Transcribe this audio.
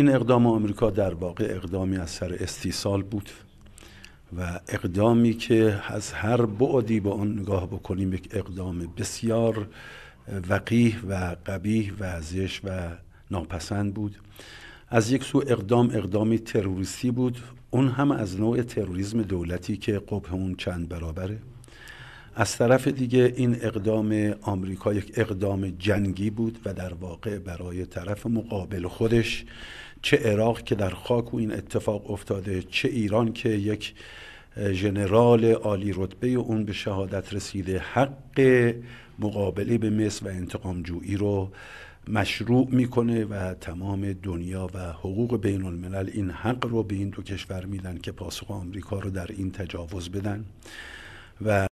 این اقدام آمریکا در واقع اقدامی از سر استیصال بود و اقدامی که از هر بعدی به آن نگاه بکنیم یک اقدام بسیار وقیح و قبیح و زش و ناپسند بود از یک سو اقدام اقدامی تروریستی بود اون هم از نوع تروریسم دولتی که قبه اون چند برابره از طرف دیگه این اقدام آمریکا یک اقدام جنگی بود و در واقع برای طرف مقابل خودش چه عراق که در خاک و این اتفاق افتاده چه ایران که یک ژنرال عالی رتبه اون به شهادت رسیده حق مقابله به مصر و انتقام جویی رو مشروع میکنه و تمام دنیا و حقوق بین الملل این حق رو به این دو کشور میدن که پاسخ آمریکا رو در این تجاوز بدن و